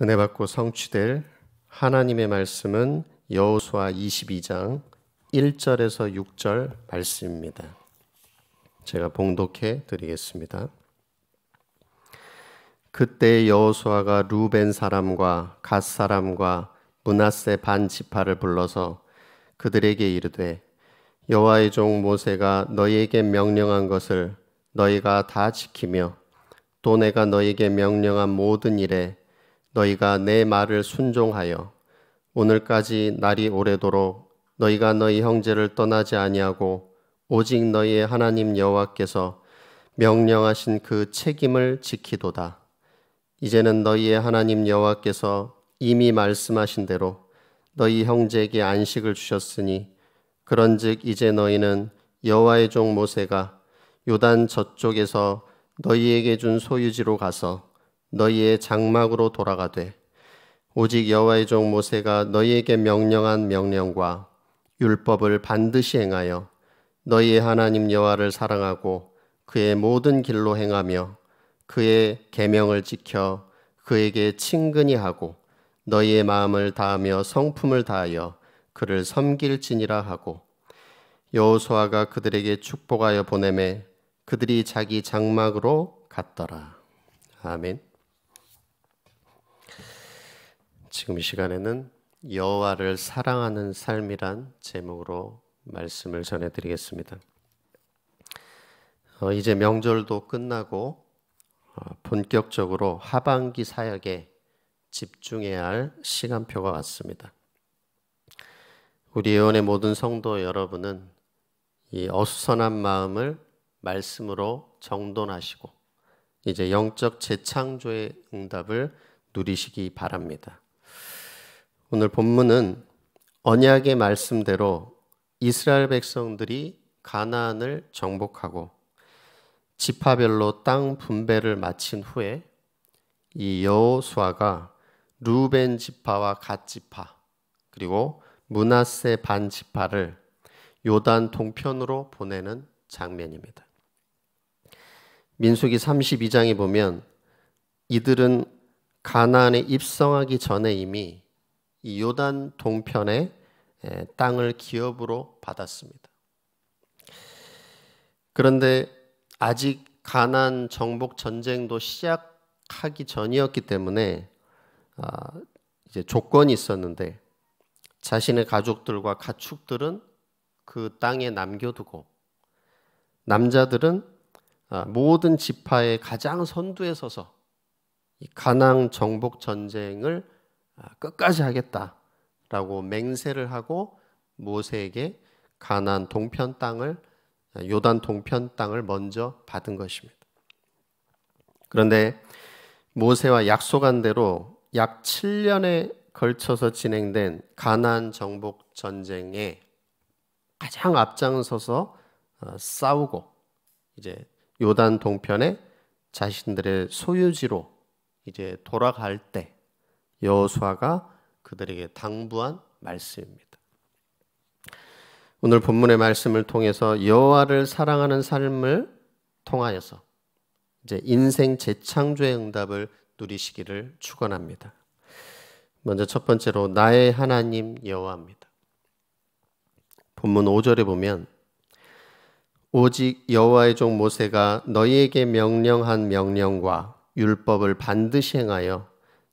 은혜 받고 성취될 하나님의 말씀은 여호수아 22장 1절에서 6절 말씀입니다. 제가 봉독해 드리겠습니다. 그때 여호수아가 루벤 사람과 갓 사람과 문하세 반 지파를 불러서 그들에게 이르되 여호와의 종 모세가 너희에게 명령한 것을 너희가 다 지키며 또 내가 너희에게 명령한 모든 일에 너희가 내 말을 순종하여 오늘까지 날이 오래도록 너희가 너희 형제를 떠나지 아니하고 오직 너희의 하나님 여호와께서 명령하신 그 책임을 지키도다. 이제는 너희의 하나님 여호와께서 이미 말씀하신 대로 너희 형제에게 안식을 주셨으니 그런즉 이제 너희는 여호와의 종 모세가 요단 저쪽에서 너희에게 준 소유지로 가서 너희의 장막으로 돌아가되 오직 여호와의 종 모세가 너희에게 명령한 명령과 율법을 반드시 행하여 너희의 하나님 여호와를 사랑하고 그의 모든 길로 행하며 그의 계명을 지켜 그에게 친근히 하고 너희의 마음을 다하며 성품을 다하여 그를 섬길지니라 하고 여호수아가 그들에게 축복하여 보내매 그들이 자기 장막으로 갔더라. 아멘. 지금 이 시간에는 여호와를 사랑하는 삶이란 제목으로 말씀을 전해드리겠습니다. 어, 이제 명절도 끝나고 어, 본격적으로 하반기 사역에 집중해야 할 시간표가 왔습니다. 우리 예원의 모든 성도 여러분은 이 어수선한 마음을 말씀으로 정돈하시고 이제 영적 재창조의 응답을 누리시기 바랍니다. 오늘 본문은 언약의 말씀대로 이스라엘 백성들이 가나안을 정복하고 지파별로 땅 분배를 마친 후에 이 여호수아가 루벤 지파와 갓 지파 그리고 문하세 반 지파를 요단 동편으로 보내는 장면입니다. 민수기 32장에 보면 이들은 가나안에 입성하기 전에 이미 이 요단 동편의 땅을 기업으로 받았습니다. 그런데 아직 가난 정복 전쟁도 시작하기 전이었기 때문에 아, 이제 조건이 있었는데 자신의 가족들과 가축들은 그 땅에 남겨두고 남자들은 아, 모든 지파의 가장 선두에 서서 가난 정복 전쟁을 아, 끝까지 하겠다라고 맹세를 하고 모세에게 가나안 동편 땅을 요단 동편 땅을 먼저 받은 것입니다. 그런데 모세와 약속한 대로 약 7년에 걸쳐서 진행된 가나안 정복 전쟁에 가장 앞장서서 어, 싸우고 이제 요단 동편에 자신들의 소유지로 이제 돌아갈 때 여호수아가 그들에게 당부한 말씀입니다. 오늘 본문의 말씀을 통해서 여호와를 사랑하는 삶을 통하여서 이제 인생 재창조의 응답을 누리시기를 축원합니다. 먼저 첫 번째로 나의 하나님 여호와입니다. 본문 5절에 보면 오직 여호와의 종 모세가 너희에게 명령한 명령과 율법을 반드시 행하여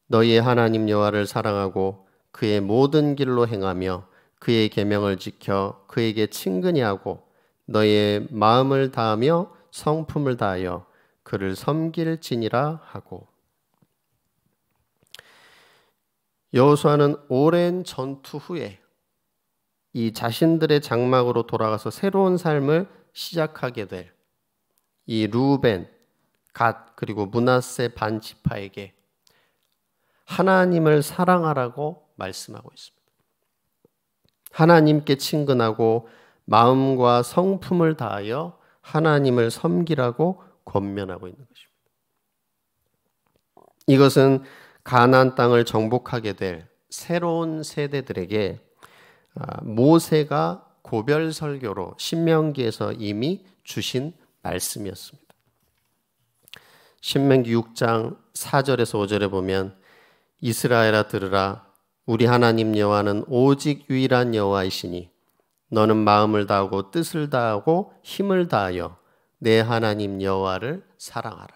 너희의 하나님 여호와를 사랑하고 그의 모든 길로 행하며 그의 계명을 지켜 그에게 친근히 하고 너희의 마음을 다하며 성품을 다하여 그를 섬길지니라 하고 여호수아는 오랜 전투 후에 이 자신들의 장막으로 돌아가서 새로운 삶을 시작하게 될 이 루벤, 갓 그리고 문하세 반 지파에게 하나님을 사랑하라고 말씀하고 있습니다. 하나님께 친근하고 마음과 성품을 다하여 하나님을 섬기라고 권면하고 있는 것입니다. 이것은 가나안 땅을 정복하게 될 새로운 세대들에게 아, 모세가 고별 설교로 신명기에서 이미 주신 말씀이었습니다. 신명기 6장 4절에서 5절에 보면 이스라엘아 들으라 우리 하나님 여호와는 오직 유일한 여호와이시니 너는 마음을 다하고 뜻을 다하고 힘을 다하여 내 하나님 여호와를 사랑하라.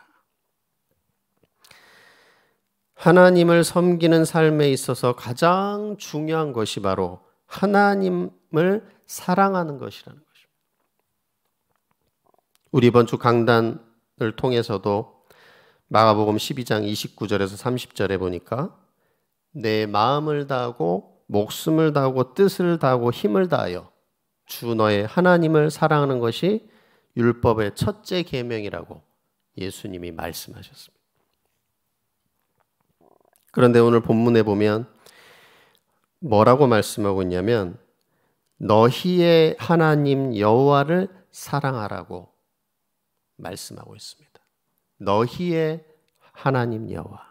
하나님을 섬기는 삶에 있어서 가장 중요한 것이 바로 하나님을 사랑하는 것이라는 것입니다. 우리 이번 주 강단을 통해서도 마가복음 12장 29절에서 30절에 보니까 내 마음을 다하고 목숨을 다하고 뜻을 다하고 힘을 다하여 주 너의 하나님을 사랑하는 것이 율법의 첫째 계명이라고 예수님이 말씀하셨습니다. 그런데 오늘 본문에 보면 뭐라고 말씀하고 있냐면 너희의 하나님 여호와를 사랑하라고 말씀하고 있습니다. 너희의 하나님 여호와.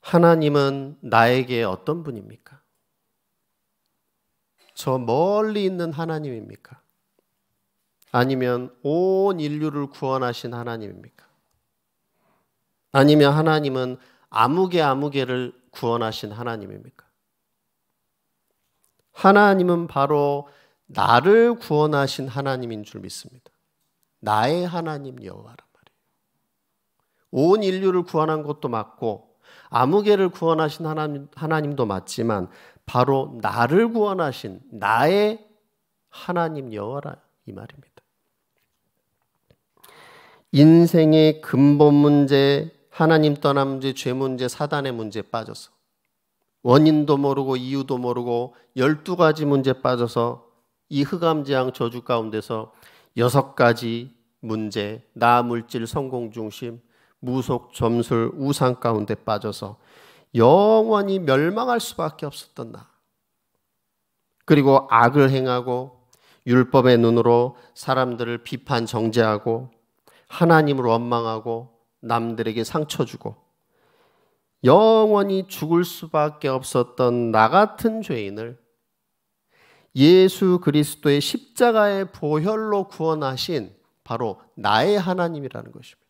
하나님은 나에게 어떤 분입니까? 저 멀리 있는 하나님입니까? 아니면 온 인류를 구원하신 하나님입니까? 아니면 하나님은 아무개 아무개를 구원하신 하나님입니까? 하나님은 바로 나를 구원하신 하나님인 줄 믿습니다. 나의 하나님 여호와란 말이에요. 온 인류를 구원한 것도 맞고 아무개를 구원하신 하나님, 하나님도 맞지만 바로 나를 구원하신 나의 하나님 여호와라 이 말입니다. 인생의 근본 문제, 하나님 떠난 문제, 죄 문제, 사단의 문제 빠져서 원인도 모르고 이유도 모르고 열두 가지 문제 빠져서 이 흑암지향 저주 가운데서 여섯 가지 문제, 나 물질 성공 중심, 무속 점술 우상 가운데 빠져서 영원히 멸망할 수밖에 없었던 나. 그리고 악을 행하고 율법의 눈으로 사람들을 비판 정죄하고 하나님을 원망하고 남들에게 상처 주고 영원히 죽을 수밖에 없었던 나 같은 죄인을 예수 그리스도의 십자가의 보혈로 구원하신 바로 나의 하나님이라는 것입니다.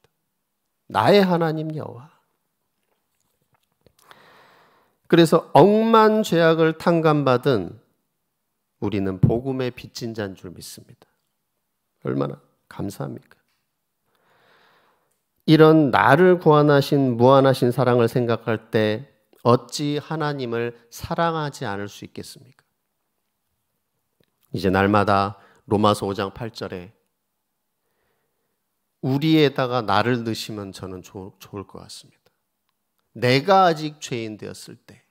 나의 하나님 여호와. 그래서 억만 죄악을 탕감받은 우리는 복음의 빚진 자인 줄 믿습니다. 얼마나 감사합니까? 이런 나를 구원하신 무한하신 사랑을 생각할 때 어찌 하나님을 사랑하지 않을 수 있겠습니까? 이제 날마다 로마서 5장 8절에 우리에다가 나를 넣으시면 저는 좋, 좋을 것 같습니다. 내가 아직 죄인 되었을 때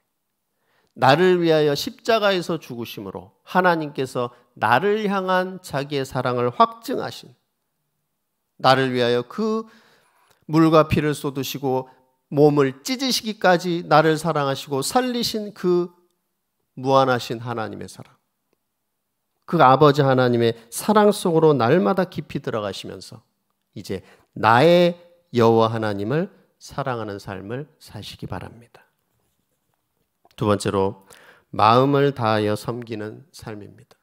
나를 위하여 십자가에서 죽으심으로 하나님께서 나를 향한 자기의 사랑을 확증하신 나를 위하여 그 물과 피를 쏟으시고 몸을 찢으시기까지 나를 사랑하시고 살리신 그 무한하신 하나님의 사랑. 그 아버지 하나님의 사랑 속으로 날마다 깊이 들어가시면서 이제 나의 여호와 하나님을 사랑하는 삶을 사시기 바랍니다. 두 번째로 마음을 다하여 섬기는 삶입니다.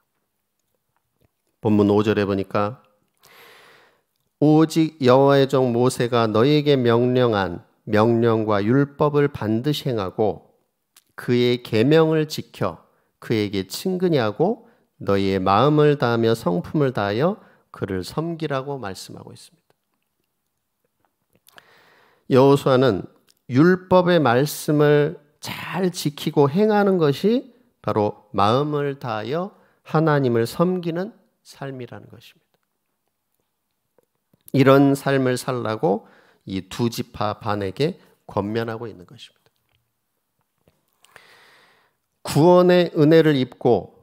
본문 5절에 보니까 오직 여호와의 종 모세가 너에게 명령한 명령과 율법을 반드시 행하고 그의 계명을 지켜 그에게 친근히 하고 너희의 마음을 다하며 성품을 다하여 그를 섬기라고 말씀하고 있습니다. 여호수아는 율법의 말씀을 잘 지키고 행하는 것이 바로 마음을 다하여 하나님을 섬기는 삶이라는 것입니다. 이런 삶을 살라고 이두 지파 반에게 권면하고 있는 것입니다. 구원의 은혜를 입고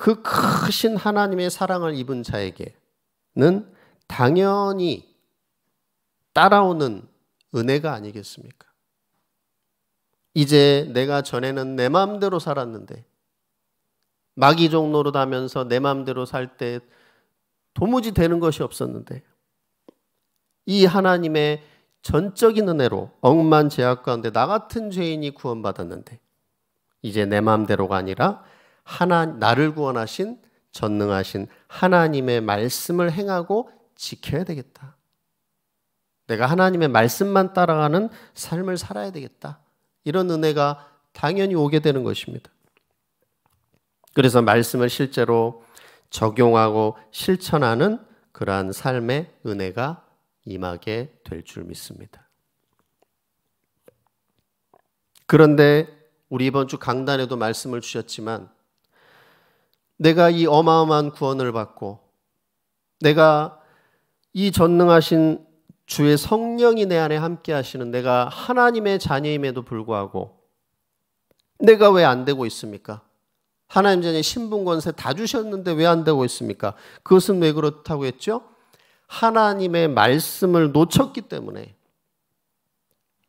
그 크신 하나님의 사랑을 입은 자에게는 당연히 따라오는 은혜가 아니겠습니까? 이제 내가 전에는 내 마음대로 살았는데 마귀종 노릇하면서 내 마음대로 살 때 도무지 되는 것이 없었는데 이 하나님의 전적인 은혜로 억만 제약 가운데 나 같은 죄인이 구원받았는데 이제 내 마음대로가 아니라 하나 나를 구원하신 전능하신 하나님의 말씀을 행하고 지켜야 되겠다. 내가 하나님의 말씀만 따라가는 삶을 살아야 되겠다. 이런 은혜가 당연히 오게 되는 것입니다. 그래서 말씀을 실제로 적용하고 실천하는 그러한 삶의 은혜가 임하게 될 줄 믿습니다. 그런데 우리 이번 주 강단에도 말씀을 주셨지만 내가 이 어마어마한 구원을 받고 내가 이 전능하신 주의 성령이 내 안에 함께 하시는 내가 하나님의 자녀임에도 불구하고 내가 왜 안 되고 있습니까? 하나님 전에 신분 권세 다 주셨는데 왜 안 되고 있습니까? 그것은 왜 그렇다고 했죠? 하나님의 말씀을 놓쳤기 때문에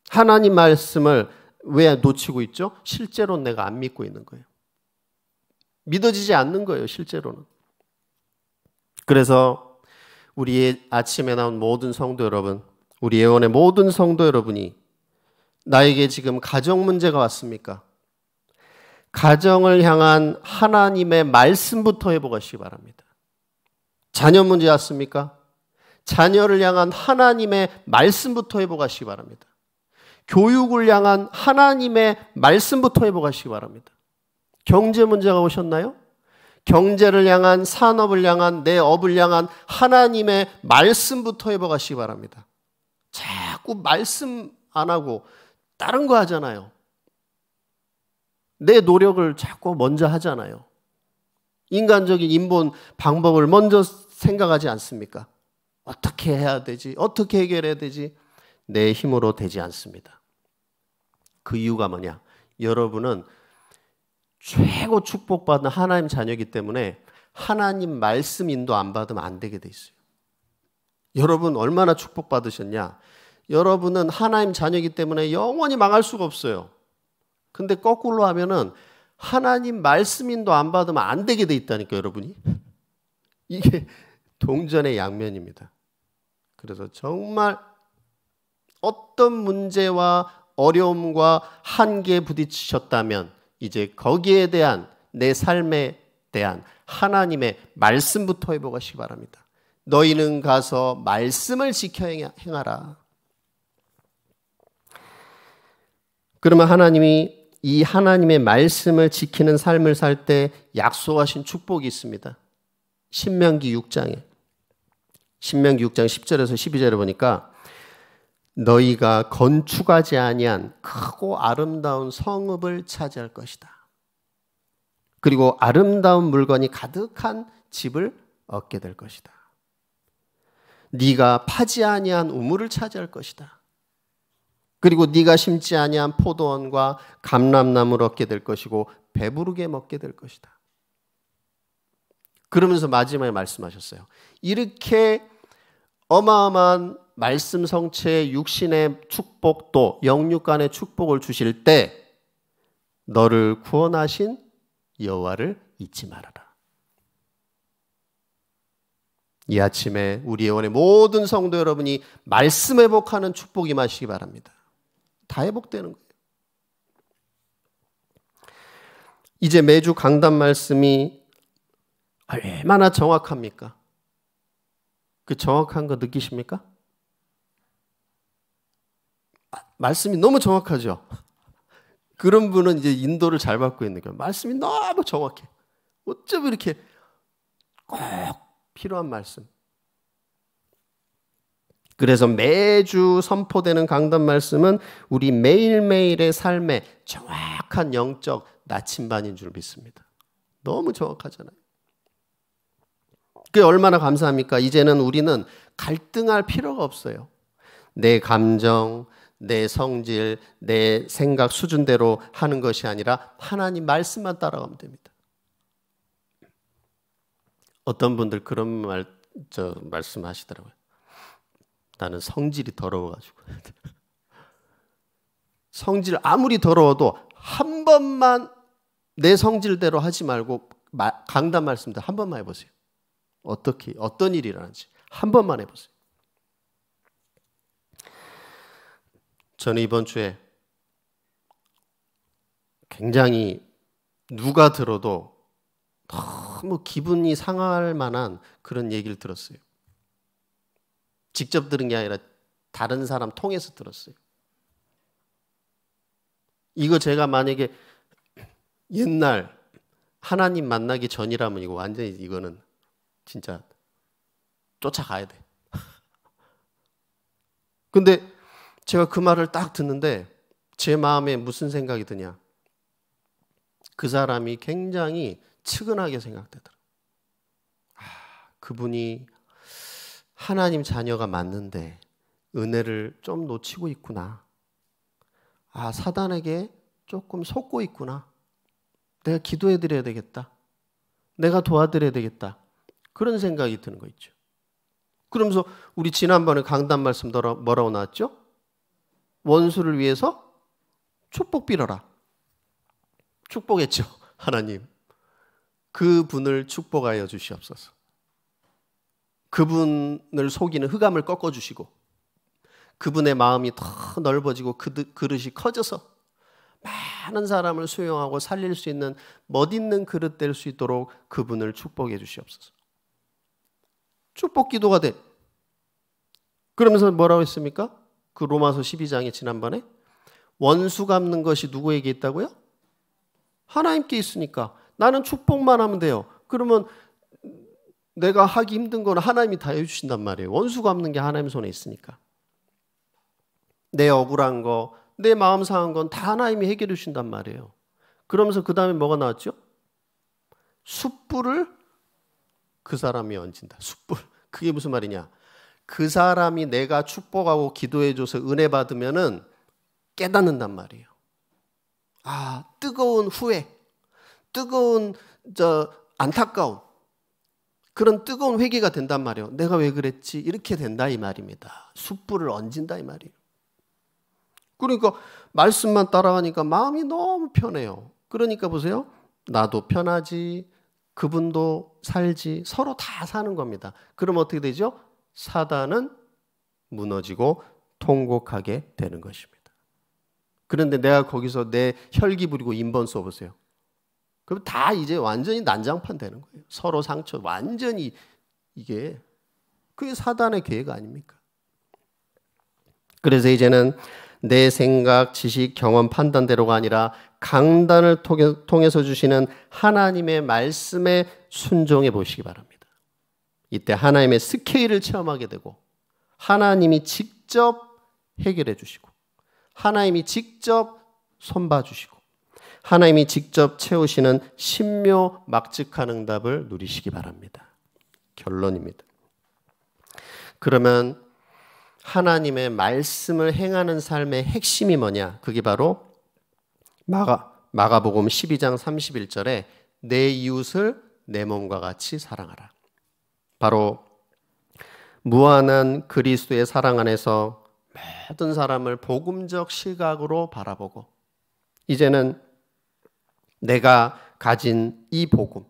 하나님 말씀을 왜 놓치고 있죠? 실제로 내가 안 믿고 있는 거예요. 믿어지지 않는 거예요, 실제로는. 그래서 우리의 아침에 나온 모든 성도 여러분, 우리 예원의 모든 성도 여러분이 나에게 지금 가정 문제가 왔습니까? 가정을 향한 하나님의 말씀부터 해보시기 바랍니다. 자녀 문제 왔습니까? 자녀를 향한 하나님의 말씀부터 해보시기 바랍니다. 교육을 향한 하나님의 말씀부터 해보시기 바랍니다. 경제 문제가 오셨나요? 경제를 향한 산업을 향한 내 업을 향한 하나님의 말씀부터 해보가시기 바랍니다. 자꾸 말씀 안 하고 다른 거 하잖아요. 내 노력을 자꾸 먼저 하잖아요. 인간적인 인본 방법을 먼저 생각하지 않습니까? 어떻게 해야 되지? 어떻게 해결해야 되지? 내 힘으로 되지 않습니다. 그 이유가 뭐냐? 여러분은 최고 축복받은 하나님 자녀이기 때문에 하나님 말씀 인도 안 받으면 안 되게 돼 있어요. 여러분 얼마나 축복받으셨냐? 여러분은 하나님 자녀이기 때문에 영원히 망할 수가 없어요. 근데 거꾸로 하면은 하나님 말씀인도 안 받으면 안 되게 돼 있다니까 여러분이. 이게 동전의 양면입니다. 그래서 정말 어떤 문제와 어려움과 한계에 부딪히셨다면 이제 거기에 대한 내 삶에 대한 하나님의 말씀부터 해보시기 바랍니다. 너희는 가서 말씀을 지켜 행하라. 그러면 하나님이 이 하나님의 말씀을 지키는 삶을 살 때 약속하신 축복이 있습니다. 신명기 6장에. 신명기 6장 10절에서 12절에 보니까 너희가 건축하지 아니한 크고 아름다운 성읍을 차지할 것이다. 그리고 아름다운 물건이 가득한 집을 얻게 될 것이다. 네가 파지 아니한 우물을 차지할 것이다. 그리고 네가 심지 아니한 포도원과 감람나무를 얻게 될 것이고 배부르게 먹게 될 것이다. 그러면서 마지막에 말씀하셨어요. 이렇게 어마어마한 말씀 성체의 육신의 축복도 영육 간의 축복을 주실 때 너를 구원하신 여호와를 잊지 말아라. 이 아침에 우리 예원의 모든 성도 여러분이 말씀 회복하는 축복 임하시기 바랍니다. 다 회복되는 거예요. 이제 매주 강단 말씀이 얼마나 정확합니까? 그 정확한 거 느끼십니까? 말씀이 너무 정확하죠. 그런 분은 이제 인도를 잘 받고 있는 거예요. 말씀이 너무 정확해. 어쩜 이렇게 꼭 필요한 말씀. 그래서 매주 선포되는 강단 말씀은 우리 매일매일의 삶에 정확한 영적 나침반인 줄 믿습니다. 너무 정확하잖아요. 그게 얼마나 감사합니까? 이제는 우리는 갈등할 필요가 없어요. 내 감정, 내 성질, 내 생각 수준대로 하는 것이 아니라 하나님 말씀만 따라가면 됩니다. 어떤 분들 그런 말, 저, 말씀하시더라고요. 나는 성질이 더러워가지고. 성질 아무리 더러워도 한 번만 내 성질대로 하지 말고 강단 말씀들 한 번만 해보세요. 어떻게, 어떤 일이 일는지한 번만 해보세요. 저는 이번 주에 굉장히 누가 들어도 너무 기분이 상할 만한 그런 얘기를 들었어요. 직접 들은 게 아니라 다른 사람 통해서 들었어요. 이거 제가 만약에 옛날 하나님 만나기 전이라면 이거 완전히 이거는 진짜 쫓아가야 돼. 근데 제가 그 말을 딱 듣는데 제 마음에 무슨 생각이 드냐? 그 사람이 굉장히 측은하게 생각되더라. 아, 그분이 하나님 자녀가 맞는데 은혜를 좀 놓치고 있구나. 아, 사단에게 조금 속고 있구나. 내가 기도해 드려야 되겠다. 내가 도와드려야 되겠다. 그런 생각이 드는 거 있죠. 그러면서 우리 지난번에 강단 말씀 뭐라고 나왔죠? 원수를 위해서 축복 빌어라. 축복했죠. 하나님. 그 분을 축복하여 주시옵소서. 그분을 속이는 흑암을 꺾어 주시고 그분의 마음이 더 넓어지고 그 그릇이 커져서 많은 사람을 수용하고 살릴 수 있는 멋있는 그릇 될 수 있도록 그분을 축복해 주시옵소서. 축복 기도가 돼. 그러면서 뭐라고 했습니까? 그 로마서 12장에 지난번에 원수 갚는 것이 누구에게 있다고요? 하나님께 있으니까 나는 축복만 하면 돼요. 그러면 내가 하기 힘든 건 하나님이 다 해주신단 말이에요. 원수 갚는 게 하나님 손에 있으니까. 내 억울한 거, 내 마음 상한 건 다 하나님이 해결해 주신단 말이에요. 그러면서 그 다음에 뭐가 나왔죠? 숯불을 그 사람이 얹힌다 숯불. 그게 무슨 말이냐? 그 사람이 내가 축복하고 기도해줘서 은혜 받으면은 깨닫는단 말이에요. 아, 뜨거운 후회, 뜨거운 저 안타까움, 그런 뜨거운 회개가 된단 말이에요. 내가 왜 그랬지? 이렇게 된다 이 말입니다. 숯불을 얹는다 이 말이에요. 그러니까 말씀만 따라가니까 마음이 너무 편해요. 그러니까 보세요. 나도 편하지, 그분도 살지, 서로 다 사는 겁니다. 그럼 어떻게 되죠? 사단은 무너지고 통곡하게 되는 것입니다. 그런데 내가 거기서 내 혈기 부리고 인번 써보세요. 그럼 다 이제 완전히 난장판 되는 거예요. 서로 상처 완전히 이게 그게 사단의 계획 아닙니까? 그래서 이제는 내 생각, 지식, 경험, 판단대로가 아니라 강단을 통해서 주시는 하나님의 말씀에 순종해 보시기 바랍니다. 이때 하나님의 스케일을 체험하게 되고 하나님이 직접 해결해 주시고 하나님이 직접 손봐 주시고 하나님이 직접 채우시는 신묘 막직한 응답을 누리시기 바랍니다. 결론입니다. 그러면 하나님의 말씀을 행하는 삶의 핵심이 뭐냐? 그게 바로 마가 마가복음 12장 31절에 내 이웃을 내 몸과 같이 사랑하라. 바로 무한한 그리스도의 사랑 안에서 모든 사람을 복음적 시각으로 바라보고 이제는 내가 가진 이 복음,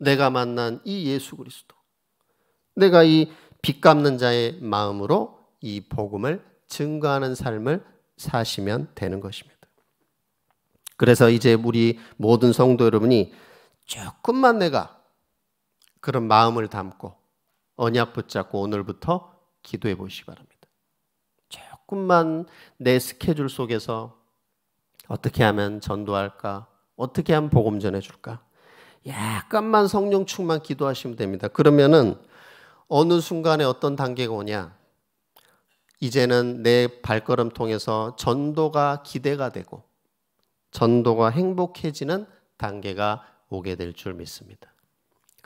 내가 만난 이 예수 그리스도, 내가 이 빚 갚는 자의 마음으로 이 복음을 증거하는 삶을 사시면 되는 것입니다. 그래서 이제 우리 모든 성도 여러분이 조금만 내가 그런 마음을 담고 언약 붙잡고 오늘부터 기도해 보시기 바랍니다. 조금만 내 스케줄 속에서 어떻게 하면 전도할까? 어떻게 하면 복음 전해 줄까? 약간만 성령 충만 기도하시면 됩니다. 그러면은 어느 순간에 어떤 단계가 오냐? 이제는 내 발걸음 통해서 전도가 기대가 되고 전도가 행복해지는 단계가 오게 될 줄 믿습니다.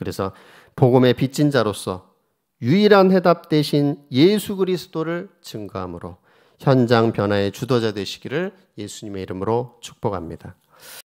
그래서 복음의 빚진 자로서 유일한 해답 대신 예수 그리스도를 증거함으로 현장 변화의 주도자 되시기를 예수님의 이름으로 축복합니다.